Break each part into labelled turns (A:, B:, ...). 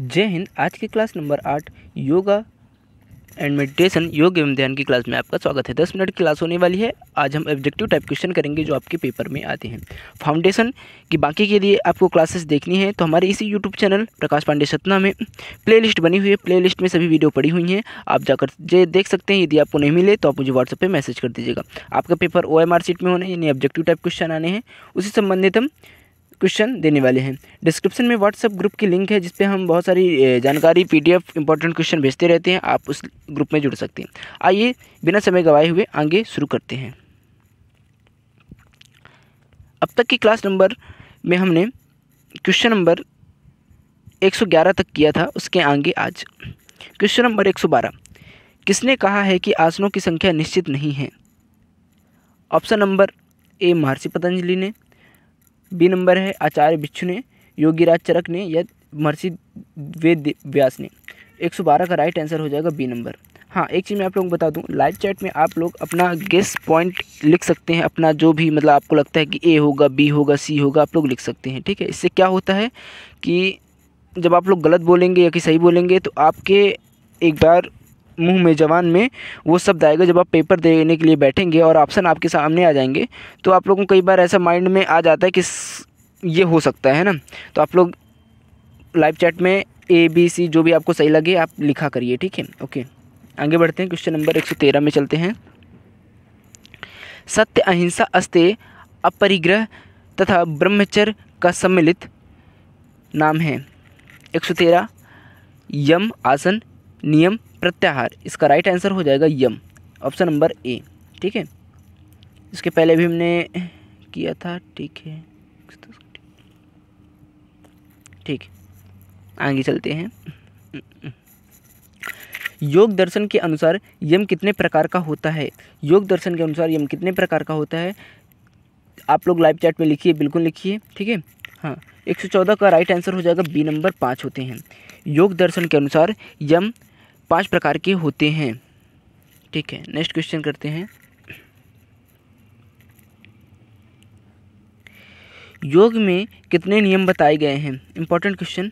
A: जय हिंद आज की क्लास नंबर आठ योगा एंड मेडिटेशन योग एवं ध्यान की क्लास में आपका स्वागत है दस मिनट की क्लास होने वाली है आज हम ऑब्जेक्टिव टाइप क्वेश्चन करेंगे जो आपके पेपर में आते हैं फाउंडेशन की बाकी के लिए आपको क्लासेस देखनी है तो हमारे इसी यूट्यूब चैनल प्रकाश पांडे सतना में प्लेलिस्ट बनी हुई है प्लेलिस्ट में सभी वीडियो पड़ी हुई हैं आप जाकर जे देख सकते हैं यदि आपको नहीं मिले तो आप मुझे व्हाट्सअप पर मैसेज कर दीजिएगा आपका paper O M R sheet में होने यानी ऑब्जेक्टिव टाइप क्वेश्चन आने हैं उसी संबंधित हम क्वेश्चन देने वाले हैं डिस्क्रिप्शन में व्हाट्सअप ग्रुप की लिंक है जिसपे हम बहुत सारी जानकारी P D F important question भेजते रहते हैं आप उस ग्रुप में जुड़ सकते हैं आइए बिना समय गंवाए हुए आगे शुरू करते हैं अब तक की क्लास नंबर में हमने क्वेश्चन नंबर 111 तक किया था उसके आगे आज क्वेश्चन नंबर 112 किसने कहा है कि आसनों की संख्या निश्चित नहीं है ऑप्शन नंबर ए महर्षि पतंजलि ने बी नंबर है आचार्य बिच्छु ने योगीराज चरक ने या महर्षि वेद व्यास ने 112 का राइट आंसर हो जाएगा बी नंबर हाँ एक चीज़ मैं आप लोगों को बता दूँ लाइव चैट में आप लोग अपना गेस पॉइंट लिख सकते हैं अपना जो भी मतलब आपको लगता है कि ए होगा बी होगा सी होगा आप लोग लिख सकते हैं ठीक है इससे क्या होता है कि जब आप लोग गलत बोलेंगे या कि सही बोलेंगे तो आपके एक बार मुंह में जवान में वो शब्द आएगा जब आप पेपर देने के लिए बैठेंगे और ऑप्शन आपके सामने आ जाएंगे तो आप लोगों को कई बार ऐसा माइंड में आ जाता है कि ये हो सकता है ना तो आप लोग लाइव चैट में ए बी सी जो भी आपको सही लगे आप लिखा करिए ठीक है ओके आगे बढ़ते हैं क्वेश्चन नंबर एक सौ तेरह में चलते हैं सत्य अहिंसा अस्ते अपरिग्रह तथा ब्रह्मचर्य का सम्मिलित नाम है एक सौ तेरह यम आसन नियम प्रत्याहार इसका राइट आंसर हो जाएगा यम ऑप्शन नंबर ए ठीक है इसके पहले भी हमने किया था ठीक है ठीक आगे चलते हैं योग दर्शन के अनुसार यम कितने प्रकार का होता है योग दर्शन के अनुसार यम कितने प्रकार का होता है आप लोग लाइव चैट में लिखिए बिल्कुल लिखिए ठीक है हाँ एक सौ चौदह का राइट आंसर हो जाएगा बी नंबर पाँच होते हैं योग दर्शन के अनुसार यम पांच प्रकार के होते हैं ठीक है नेक्स्ट क्वेश्चन करते हैं योग में कितने नियम बताए गए हैं इंपॉर्टेंट क्वेश्चन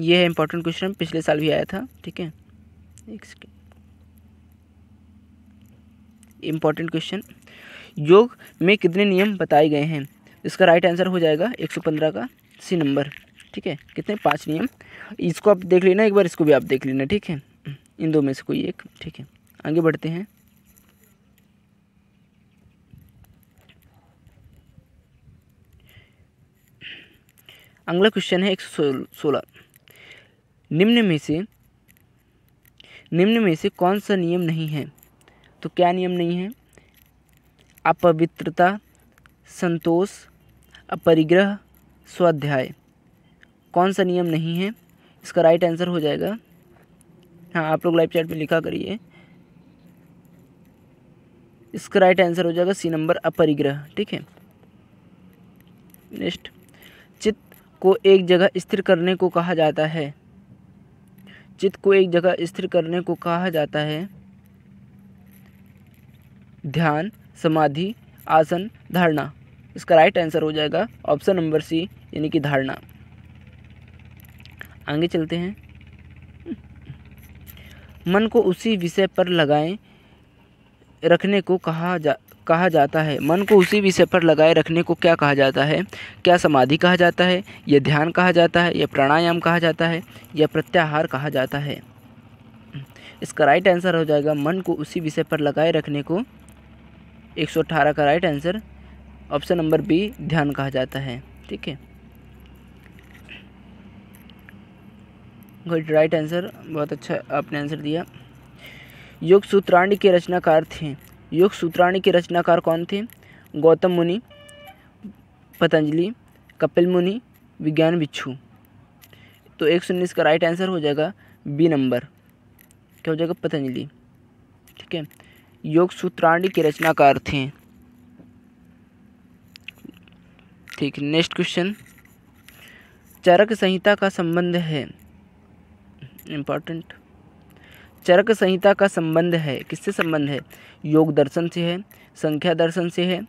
A: ये है इंपॉर्टेंट क्वेश्चन पिछले साल भी आया था ठीक है इंपॉर्टेंट क्वेश्चन योग में कितने नियम बताए गए हैं इसका राइट आंसर हो जाएगा 115 का सी नंबर ठीक है कितने पाँच नियम इसको आप देख लेना एक बार इसको भी आप देख लेना ठीक है इन दो में से कोई एक ठीक है आगे बढ़ते हैं अगला क्वेश्चन है एक सौ सोलह निम्न में से निम्न में से कौन सा नियम नहीं है तो क्या नियम नहीं है अपवित्रता संतोष अपरिग्रह स्वाध्याय कौन सा नियम नहीं है इसका राइट आंसर हो जाएगा हाँ आप लोग लाइव चैट में लिखा करिए इसका राइट आंसर हो जाएगा सी नंबर अपरिग्रह ठीक है नेक्स्ट चित्त को एक जगह स्थिर करने को कहा जाता है चित्त को एक जगह स्थिर करने को कहा जाता है ध्यान समाधि आसन धारणा इसका राइट आंसर हो जाएगा ऑप्शन नंबर सी यानी कि धारणा आगे चलते हैं मन को उसी विषय पर लगाए रखने को कहा जा कहा जाता है मन को उसी विषय पर लगाए रखने को क्या कहा जाता है क्या समाधि कहा जाता है या ध्यान कहा जाता है या प्राणायाम कहा जाता है या प्रत्याहार कहा जाता है इसका राइट आंसर हो जाएगा मन को उसी विषय पर लगाए रखने को 118 का right answer option number B ध्यान कहा जाता है ठीक है गुड राइट आंसर बहुत अच्छा आपने आंसर दिया योग सूत्राणी के रचनाकार थे योग सूत्राणी के रचनाकार कौन थे गौतम मुनि पतंजलि कपिल मुनि विज्ञान बिच्छू तो एक सौ उन्नीस का राइट आंसर हो जाएगा बी नंबर क्या हो जाएगा पतंजलि ठीक है योग सूत्राणी के रचनाकार थे ठीक नेक्स्ट क्वेश्चन चरक संहिता का संबंध है इम्पॉर्टेंट चरक संहिता का संबंध है किससे संबंध है योग दर्शन से है संख्या दर्शन से है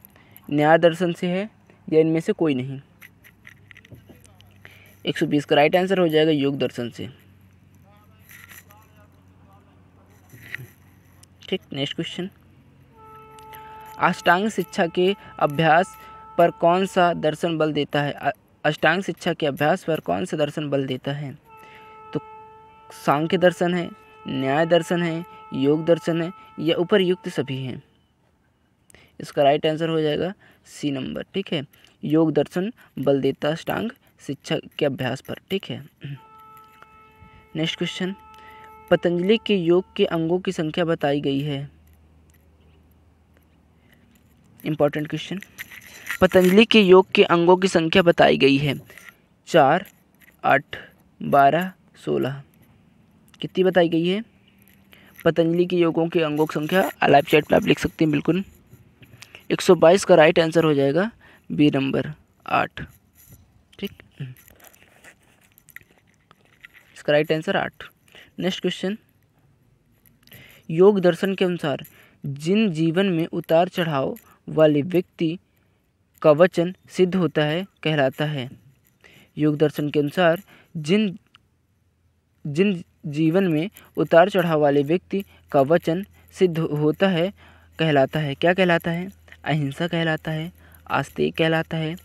A: न्याय दर्शन से है या इनमें से कोई नहीं 120 का राइट आंसर हो जाएगा योग दर्शन से ठीक नेक्स्ट क्वेश्चन अष्टांग शिक्षा के अभ्यास पर कौन सा दर्शन बल देता है अष्टांग शिक्षा के अभ्यास पर कौन सा दर्शन बल देता है सांख्य दर्शन है न्याय दर्शन है योग दर्शन है या उपरयुक्त सभी हैं इसका राइट आंसर हो जाएगा सी नंबर ठीक है योग दर्शन बलदेवता अष्टांग शिक्षा के अभ्यास पर ठीक है नेक्स्ट क्वेश्चन पतंजलि के योग के अंगों की संख्या बताई गई है इंपॉर्टेंट क्वेश्चन पतंजलि के योग के अंगों की संख्या बताई गई है चार आठ बारह सोलह कितनी बताई गई है पतंजलि के योगों के अंगों की संख्या अलाइव चैट पर आप लिख सकते हैं बिल्कुल 122 का राइट आंसर हो जाएगा बी नंबर आठ ठीक इसका राइट आंसर आठ नेक्स्ट क्वेश्चन योग दर्शन के अनुसार जिन जीवन में उतार चढ़ाव वाले व्यक्ति का वचन सिद्ध होता है कहलाता है योग दर्शन के अनुसार जिन जिन जीवन में उतार चढ़ाव वाले व्यक्ति का वचन सिद्ध होता है कहलाता है क्या कहलाता है अहिंसा कहलाता है आस्तिक कहलाता है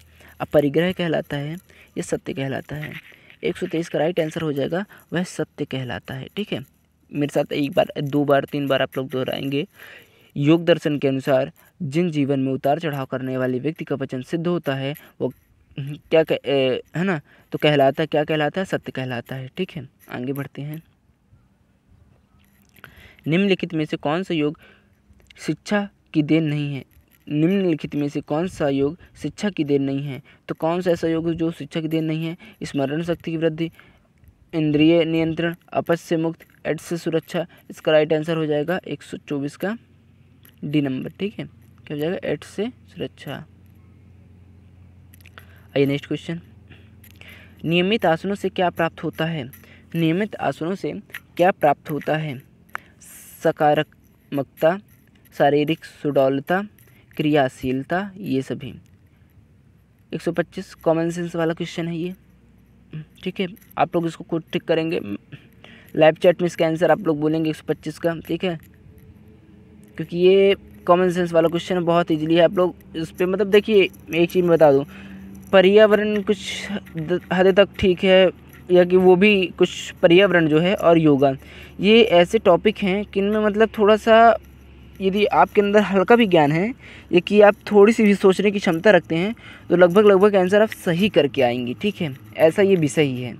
A: अपरिग्रह कहलाता है या सत्य कहलाता है एक सौ तेईस का राइट आंसर हो जाएगा वह सत्य कहलाता है ठीक है मेरे साथ एक बार दो बार तीन बार आप लोग दोहराएंगे योग दर्शन के अनुसार जिन जीवन में उतार चढ़ाव करने वाले व्यक्ति का वचन सिद्ध होता है वो क्या कह, है ना तो कहलाता क्या कहलाता है सत्य कहलाता है ठीक है आगे बढ़ते हैं निम्नलिखित में से कौन सा योग शिक्षा की देन नहीं है निम्नलिखित में से कौन सा योग शिक्षा की देन नहीं है तो कौन सा ऐसा योग जो शिक्षा की देन नहीं है स्मरण शक्ति की वृद्धि इंद्रिय नियंत्रण अपच से मुक्त एड्स से सुरक्षा इसका राइट आंसर हो जाएगा चौबीस का डी नंबर ठीक है क्या हो जाएगा एड्स से सुरक्षा आइए नेक्स्ट क्वेश्चन नियमित आसनों से क्या प्राप्त होता है नियमित आसनों से क्या प्राप्त होता है सकारात्मकता शारीरिक सुडौलता क्रियाशीलता ये सभी 125 कॉमन सेंस वाला क्वेश्चन है ये ठीक है आप लोग इसको खुद ठीक करेंगे लाइव चैट में इसका आंसर आप लोग बोलेंगे 125 का ठीक है क्योंकि ये कॉमन सेंस वाला क्वेश्चन बहुत इजीली है आप लोग इस पर मतलब देखिए एक चीज़ बता दूँ पर्यावरण कुछ हद तक ठीक है या कि वो भी कुछ पर्यावरण जो है और योगा ये ऐसे टॉपिक हैं कि इनमें मतलब थोड़ा सा यदि आपके अंदर हल्का भी ज्ञान है या कि आप थोड़ी सी भी सोचने की क्षमता रखते हैं तो लगभग लगभग आंसर आप सही करके आएंगे ठीक है ऐसा ये विषय ही है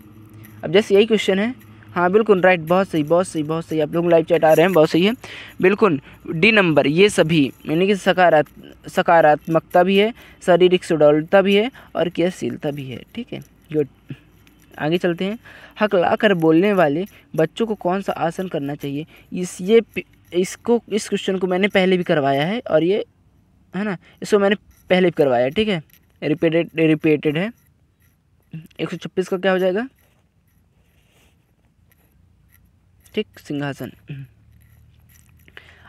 A: अब जैसे यही क्वेश्चन है हाँ बिल्कुल राइट बहुत सही बहुत सही बहुत सही आप लोग लाइव चैट आ रहे हैं बहुत सही है बिल्कुल डी नंबर ये सभी यानी कि सकारात सकारात्मकता भी है शारीरिक सुडौलता भी है और क्रियाशीलता भी है ठीक है गुड आगे चलते हैं हकला कर बोलने वाले बच्चों को कौन सा आसन करना चाहिए इस ये इसको इस क्वेश्चन को मैंने पहले भी करवाया है और ये है ना इसको मैंने पहले भी करवाया है ठीक है रिपीटेड रिपीटेड है एक सौ छब्बीस का क्या हो जाएगा ठीक सिंहासन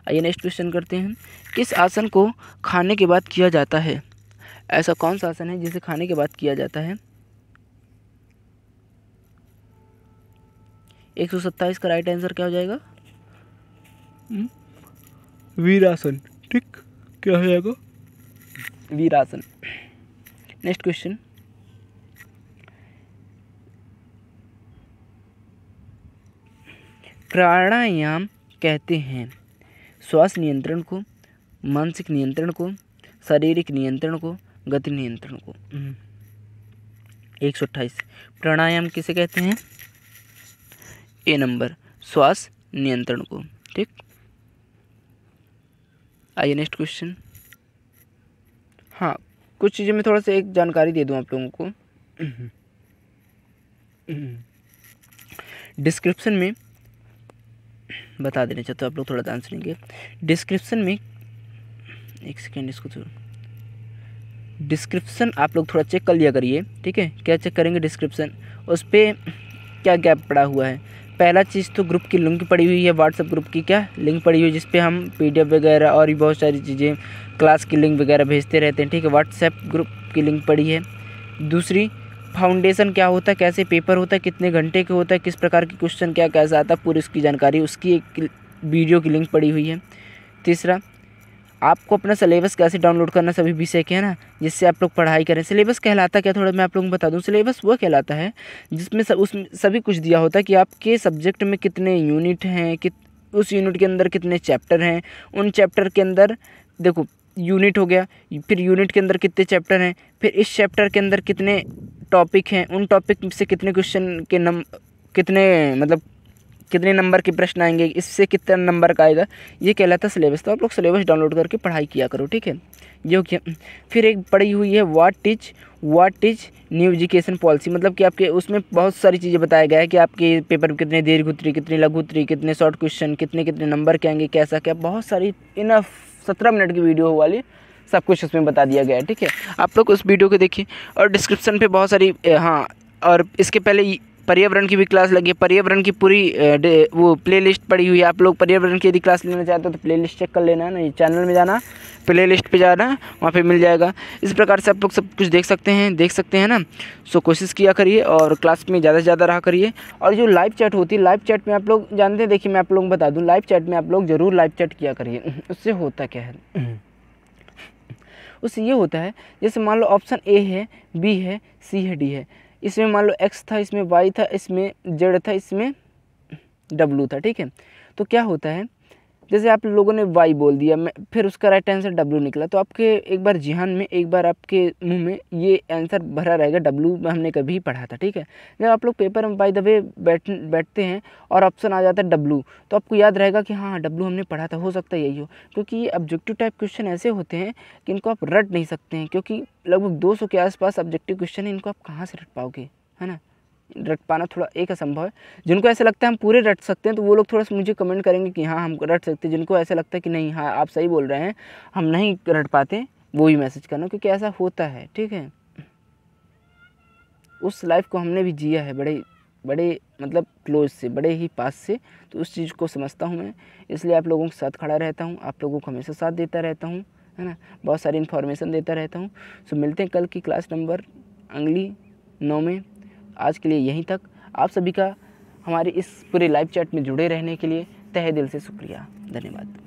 A: आइए नेक्स्ट क्वेश्चन करते हैं किस आसन को खाने के बाद किया जाता है ऐसा कौन सा आसन है जिसे खाने के बाद किया जाता है एक सौ सत्ताईस का राइट आंसर क्या हो जाएगा हम्म? वीरासन ठीक क्या हो जाएगा वीरासन नेक्स्ट क्वेश्चन प्राणायाम कहते हैं श्वास नियंत्रण को मानसिक नियंत्रण को शारीरिक नियंत्रण को गति नियंत्रण को हम्म। एक सौ अट्ठाईस प्राणायाम किसे कहते हैं ए नंबर श्वास नियंत्रण को ठीक आइए नेक्स्ट क्वेश्चन हाँ कुछ चीज़ें में थोड़ा सा एक जानकारी दे दूँ आप लोगों को डिस्क्रिप्शन में बता देना चाहते हो आप लोग थोड़ा ध्यान सुनेंगे डिस्क्रिप्शन में एक सेकेंड इसको डिस्क्रिप्शन आप लोग थोड़ा चेक कर लिया करिए ठीक है क्या चेक करेंगे डिस्क्रिप्शन उस पर क्या गैप पड़ा हुआ है पहला चीज़ तो ग्रुप की लिंक पड़ी हुई है व्हाट्सअप ग्रुप की क्या लिंक पड़ी हुई है जिसपे हम पीडीएफ वगैरह और भी बहुत सारी चीज़ें क्लास की लिंक वगैरह भेजते रहते हैं ठीक है व्हाट्सएप ग्रुप की लिंक पड़ी है दूसरी फाउंडेशन क्या होता है कैसे पेपर होता है कितने घंटे का होता है किस प्रकार के क्वेश्चन क्या कैसा आता है पूरी उसकी जानकारी उसकी एक वीडियो की लिंक पड़ी हुई है तीसरा आपको अपना सिलेबस कैसे डाउनलोड करना सभी विषय के है ना जिससे आप लोग पढ़ाई करें सिलेबस कहलाता क्या थोड़ा मैं आप लोगों को बता दूं सिलेबस वो कहलाता है जिसमें सब उसमें सभी कुछ दिया होता है कि आपके सब्जेक्ट में कितने यूनिट हैं कित उस यूनिट के अंदर कितने चैप्टर हैं उन चैप्टर के अंदर देखो यूनिट हो गया फिर यूनिट के अंदर कितने चैप्टर हैं फिर इस चैप्टर के अंदर कितने टॉपिक हैं उन टॉपिक से कितने क्वेश्चन के नम कितने मतलब कितने नंबर के प्रश्न आएंगे इससे कितना नंबर का आएगा ये कहलाता सिलेबस तो आप लोग सिलेबस डाउनलोड करके पढ़ाई किया करो ठीक है ये हो फिर एक पढ़ी हुई है what is what is new education policy मतलब कि आपके उसमें बहुत सारी चीज़ें बताया गया है कि आपके पेपर में कितने दीर्घ उतरी कितने लघु उतरी कितने शॉर्ट क्वेश्चन कितने कितने नंबर के आएंगे कैसा क्या बहुत सारी इनफ सत्रह मिनट की वीडियो वाली सब कुछ उसमें बता दिया गया है ठीक है आप लोग उस वीडियो को देखिए और डिस्क्रिप्शन पर बहुत सारी हाँ और इसके पहले पर्यावरण की भी क्लास लगी है पर्यावरण की पूरी वो प्लेलिस्ट पड़ी हुई है आप लोग पर्यावरण की यदि क्लास लेना चाहते हो तो प्लेलिस्ट चेक कर लेना ना चैनल में जाना प्ले लिस्ट पर जाना वहाँ पे मिल जाएगा इस प्रकार से आप लोग सब कुछ देख सकते हैं देख सकते हैं ना सो कोशिश किया करिए और क्लास में ज़्यादा से ज़्यादा रहा करिए और जो लाइव चैट होती है लाइव चैट में आप लोग जानते हैं देखिए मैं आप लोगों को बता दूँ लाइव चैट में आप लोग ज़रूर लाइव चैट किया करिए उससे होता क्या है उससे ये होता है जैसे मान लो ऑप्शन ए है बी है सी है डी है इसमें मान लो एक्स था इसमें वाई था इसमें जेड था इसमें डब्लू था ठीक है तो क्या होता है जैसे आप लोगों ने वाई बोल दिया मैं फिर उसका राइट आंसर डब्लू निकला तो आपके एक बार जिहान में एक बार आपके मुंह में ये आंसर भरा रहेगा डब्ल्यू हमने कभी पढ़ा था ठीक है जब आप लोग पेपर में बाई वे बैठ बैठते हैं और ऑप्शन आ जाता है डब्लू तो आपको याद रहेगा कि हाँ डब्लू हमने पढ़ा था हो सकता है यही हो क्योंकि ये ऑब्जेक्टिव टाइप क्वेश्चन ऐसे होते हैं कि इनको आप रट नहीं सकते हैं क्योंकि लगभग दो के आसपास ऑब्जेक्टिव क्वेश्चन है इनको आप कहाँ से रट पाओगे है ना रट पाना थोड़ा एक असंभव है जिनको ऐसा लगता है हम पूरे रट सकते हैं तो वो लोग थोड़ा सा मुझे कमेंट करेंगे कि हाँ हम रट सकते हैं जिनको ऐसा लगता है कि नहीं हाँ आप सही बोल रहे हैं हम नहीं रट पाते वो भी मैसेज करना क्योंकि ऐसा होता है ठीक है उस लाइफ को हमने भी जिया है बड़े बड़े मतलब क्लोज से बड़े ही पास से तो उस चीज़ को समझता हूँ मैं इसलिए आप लोगों के साथ खड़ा रहता हूँ आप लोगों को हमेशा साथ देता रहता हूँ है ना बहुत सारी इन्फॉर्मेशन देता रहता हूँ सो मिलते हैं कल की क्लास नंबर अंगली नौ में आज के लिए यहीं तक आप सभी का हमारे इस पूरे लाइव चैट में जुड़े रहने के लिए तहे दिल से शुक्रिया धन्यवाद